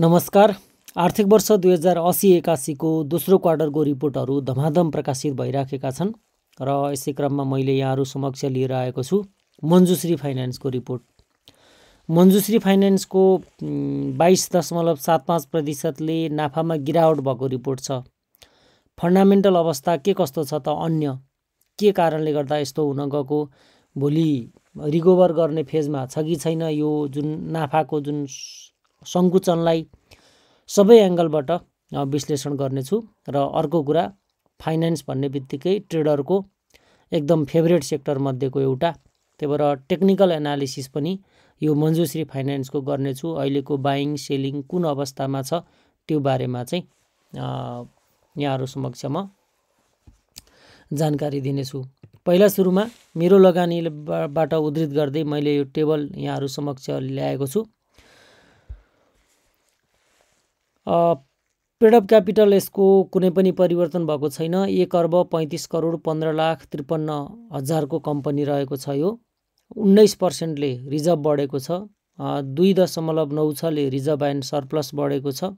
नमस्कार आर्थिक वर्ष दुई हजार असी एकासीको दोस्रो क्वार्टरको रिपोर्टहरू धमाधम प्रकाशित भइराखेका छन् र यसै क्रममा मैले यहाँहरू समक्ष लिएर आएको छु मन्जुश्री फाइनेन्सको रिपोर्ट मन्जुश्री फाइनेन्सको बाइस दशमलव सात पाँच प्रतिशतले नाफामा गिरावट भएको रिपोर्ट छ फन्डामेन्टल अवस्था के कस्तो छ त अन्य के कारणले गर्दा यस्तो हुन गएको भोलि रिकभर गर्ने फेजमा छ कि छैन यो जुन नाफाको जुन सङ्कुचनलाई सबै एङ्गलबाट विश्लेषण गर्नेछु र अर्को कुरा फाइनेन्स भन्ने बित्तिकै ट्रेडरको एकदम फेभरेट सेक्टरमध्येको एउटा त्यही भएर टेक्निकल एनालिसिस पनि यो मन्जुश्री फाइनेन्सको गर्नेछु अहिलेको बाइङ सेलिङ कुन अवस्थामा छ त्यो बारेमा चाहिँ यहाँहरू समक्ष म जानकारी दिनेछु पहिला सुरुमा मेरो लगानीबाट उद्धित गर्दै मैले यो टेबल यहाँहरू समक्ष ल्याएको छु पेड अप क्यापिटल यसको कुनै पनि परिवर्तन भएको छैन एक अर्ब पैँतिस करोड पन्ध्र लाख त्रिपन्न हजारको कम्पनी रहेको छ यो उन्नाइस पर्सेन्टले रिजर्भ बढेको छ दुई दशमलव नौ छले रिजर्भ एन्ड सरप्लस बढेको छ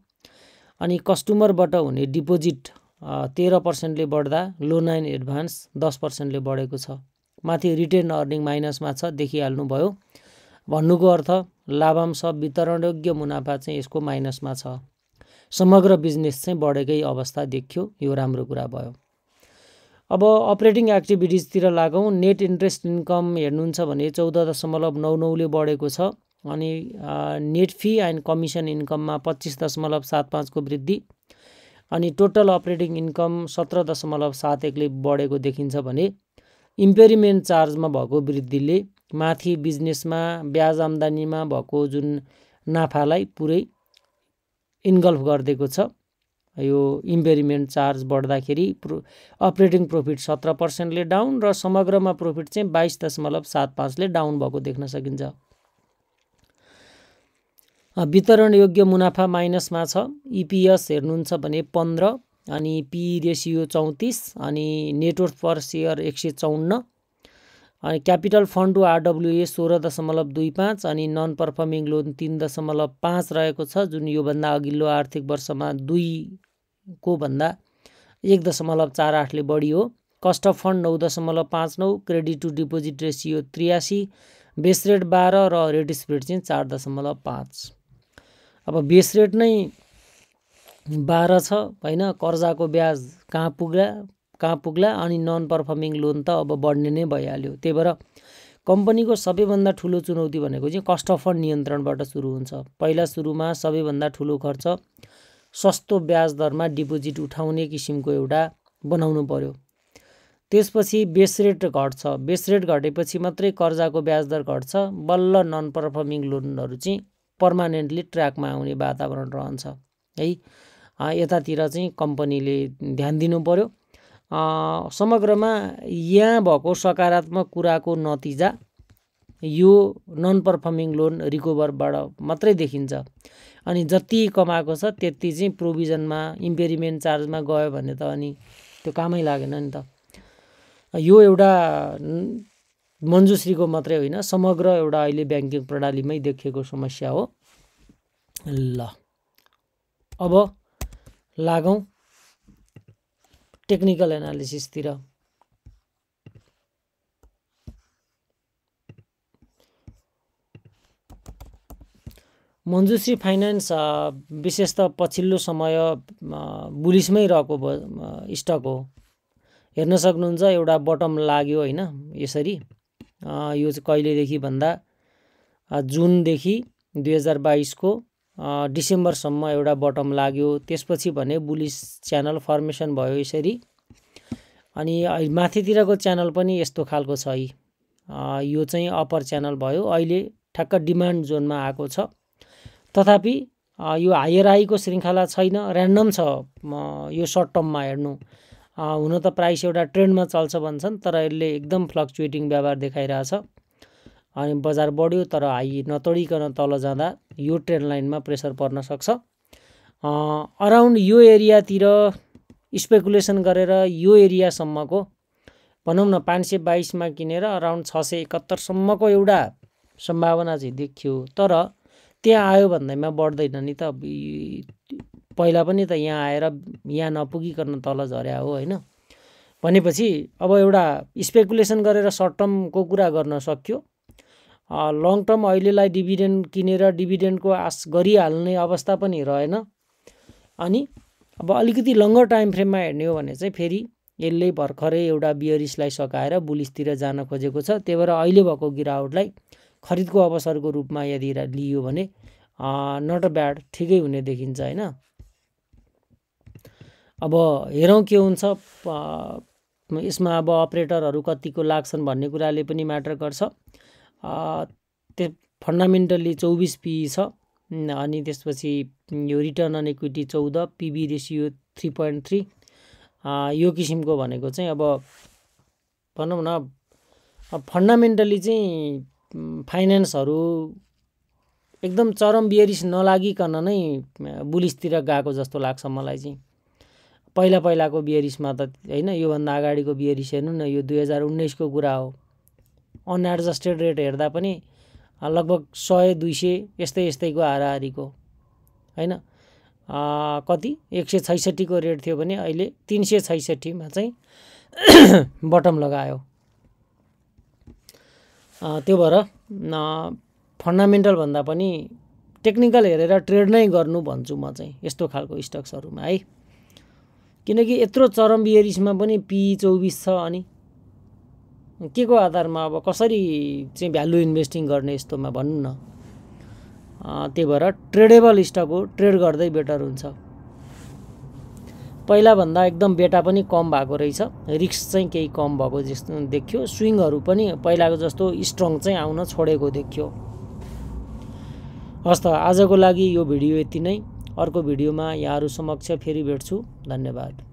अनि कस्टमरबाट हुने डिपोजिट तेह्र पर्सेन्टले बढ्दा लोन एन्ड एडभान्स दस पर्सेन्टले बढेको छ माथि रिटेन अर्निङ माइनसमा छ देखिहाल्नुभयो भन्नुको अर्थ लाभांश वितरणयोग्य मुनाफा चाहिँ यसको माइनसमा छ समग्र बिजनेस चाहिँ बढेकै अवस्था देखियो यो राम्रो कुरा भयो अब अपरेटिङ एक्टिभिटिजतिर लागौँ नेट इन्ट्रेस्ट इन्कम हेर्नुहुन्छ भने चौध दशमलव नौ नौले बढेको छ अनि नेट फी एन्ड कमिसन इन्कममा पच्चिस दशमलव सात पाँचको वृद्धि अनि टोटल अपरेटिङ इन्कम सत्र दशमलव सात एकले बढेको देखिन्छ भने इम्पेरिमेन्ट चार्जमा भएको वृद्धिले माथि बिजनेसमा ब्याज आम्दानीमा भएको जुन नाफालाई पुरै इन्गल्फ गरिदिएको छ यो इम्पेरिमेन्ट चार्ज बढ्दाखेरि प्रो अपरेटिङ प्रोफिट सत्र पर्सेन्टले डाउन र समग्रमा प्रोफिट चाहिँ बाइस दशमलव सात पाँचले डाउन भएको देख्न सकिन्छ वितरण योग्य मुनाफा माइनसमा छ इपिएस हेर्नुहुन्छ भने पन्ध्र अनि पी रेसियो चौतिस अनि नेटवर्क पर सेयर एक सय चौन्न अनि क्यापिटल फन्ड टु आरडब्ल्युए सोह्र दशमलव दुई पाँच अनि नन पर्फर्मिङ लोन तिन दशमलव पाँच रहेको छ जुन योभन्दा अघिल्लो आर्थिक वर्षमा दुईको भन्दा एक दशमलव चार आठले बढी हो कस्ट अफ फन्ड नौ दशमलव पाँच नौ क्रेडिट टु डिपोजिट रेसियो त्रियासी बेस रेट बाह्र र रेट स्प्रेड चाहिँ चार दशमलव पाँच अब बेस रेट नै बाह्र छ होइन कर्जाको ब्याज कहाँ पुग्ला कहाँ पुग्ला अनि नन पर्फर्मिङ लोन त अब बढ्ने नै भइहाल्यो त्यही भएर कम्पनीको सबैभन्दा ठुलो चुनौती भनेको चाहिँ कस्ट अफ फन्ड नियन्त्रणबाट सुरु हुन्छ पहिला सुरुमा सबैभन्दा ठुलो खर्च सस्तो ब्याज दरमा डिपोजिट उठाउने किसिमको एउटा बनाउनु पर्यो त्यसपछि बेस रेट घट्छ बेस रेट घटेपछि मात्रै कर्जाको ब्याज दर घट्छ बल्ल नन पर्फर्मिङ लोनहरू चाहिँ पर्मानेन्टली ट्र्याकमा आउने वातावरण रहन्छ है यतातिर चाहिँ कम्पनीले ध्यान दिनु पर्यो समग्रमा यहाँ भएको सकारात्मक कुराको नतिजा यो नन पर्फर्मिङ लोन रिकभरबाट मात्रै देखिन्छ अनि जति कमाएको छ त्यति चाहिँ प्रोभिजनमा इम्पेरिमेन्ट चार्जमा गयो भने त अनि त्यो कामै लागेन नि त यो एउटा मन्जुश्रीको मात्रै होइन समग्र एउटा अहिले ब्याङ्किङ प्रणालीमै देखिएको समस्या हो ल अब लागौँ टेक्निकल एनालिसिसतिर मन्जुश्री फाइनेन्स विशेष त पछिल्लो समय बुलिसमै रहेको स्टक हो हेर्न सक्नुहुन्छ एउटा बटम लाग्यो होइन यसरी यो चाहिँ कहिलेदेखि भन्दा जुनदेखि दुई हजार बाइसको डिसेम्बरसम्म एउटा बटम लाग्यो त्यसपछि भने बुलिस च्यानल फर्मेसन भयो यसरी अनि माथितिरको च्यानल पनि यस्तो खालको छ है यो चाहिँ अप्पर च्यानल भयो अहिले ठ्याक्क डिमान्ड जोनमा आएको छ तथापि यो हाईको श्रृङ्खला छैन ऱ्यान्डम छ यो सर्ट टर्ममा हेर्नु हुन त प्राइस एउटा ट्रेन्डमा चल्छ भन्छन् तर यसले एकदम फ्लक्चुएटिङ व्यवहार देखाइरहेछ अनि बजार बढ्यो तर हाई नतोडिकन तल जाँदा यो ट्रेन लाइनमा प्रेसर पर्न सक्छ अराउन्ड यो एरियातिर स्पेकुलेसन गरेर यो एरियासम्मको भनौँ न पाँच सय बाइसमा किनेर अराउन्ड छ सय एकहत्तरसम्मको एउटा सम्भावना चाहिँ देखियो तर त्यहाँ आयो भन्दैमा बढ्दैन नि त पहिला पनि त यहाँ आएर यहाँ नपुगिकन तल झर्या हो होइन भनेपछि अब एउटा स्पेकुलेसन गरेर सर्ट टर्मको कुरा गर्न सक्यो लङ टर्म अहिलेलाई डिभिडेन्ड किनेर डिभिडेन्डको आश गरिहाल्ने अवस्था पनि रहेन अनि अब अलिकति लङ्गर टाइम फ्रेममा हेर्ने हो भने चाहिँ फेरि यसले भर्खरै एउटा बियरिसलाई सकाएर बुलिसतिर जान खोजेको छ त्यही भएर अहिले भएको गिरावटलाई खरिदको अवसरको रूपमा यदि लियो भने नट अ ब्याड ठिकै हुने देखिन्छ होइन अब हेरौँ के हुन्छ यसमा अब अपरेटरहरू कतिको लाग्छन् भन्ने कुराले पनि म्याटर गर्छ त्यो फन्डामेन्टल्ली चौबिस पिई छ अनि त्यसपछि यो रिटर्न अन इक्विटी चौध PB ratio three point three यो किसिमको भनेको चाहिँ अब भनौँ न फन्डामेन्टल्ली चाहिँ फाइनेन्सहरू एकदम चरम बियरिस नलागिकन नै बुलिसतिर गएको जस्तो लाग्छ मलाई चाहिँ पहिला पहिलाको बियरिसमा त होइन योभन्दा अगाडिको बियरिस हेर्नु न यो दुई हजार उन्नाइसको कुरा हो अनएडजस्टेड रेट हेर्दा पनि लगभग सय दुई सय यस्तै यस्तैको हाराहारीको होइन कति एक सय छैसठीको रेट थियो भने अहिले तिन सय छैसठीमा चाहिँ बटम लगायो त्यो भएर भन्दा पनि टेक्निकल हेरेर ट्रेड नै गर्नु भन्छु म चाहिँ यस्तो खालको स्टक्सहरूमा है किनकि यत्रो चरम बियरिसमा पनि पी e चौबिस छ अनि के को आधारमा अब कसरी चाहिँ भ्यालु इन्भेस्टिङ गर्ने यस्तोमा भनौँ न त्यही भएर ट्रेडेबल स्टक हो ट्रेड गर्दै बेटर हुन्छ पहिलाभन्दा एकदम बेटा पनि कम भएको रहेछ रिक्स चाहिँ केही कम भएको जस्तो देखियो स्विङहरू पनि पहिलाको जस्तो स्ट्रङ चाहिँ आउन छोडेको देखियो हस् त आजको लागि यो भिडियो यति नै अर्को भिडियोमा यहाँहरू समक्ष फेरि भेट्छु धन्यवाद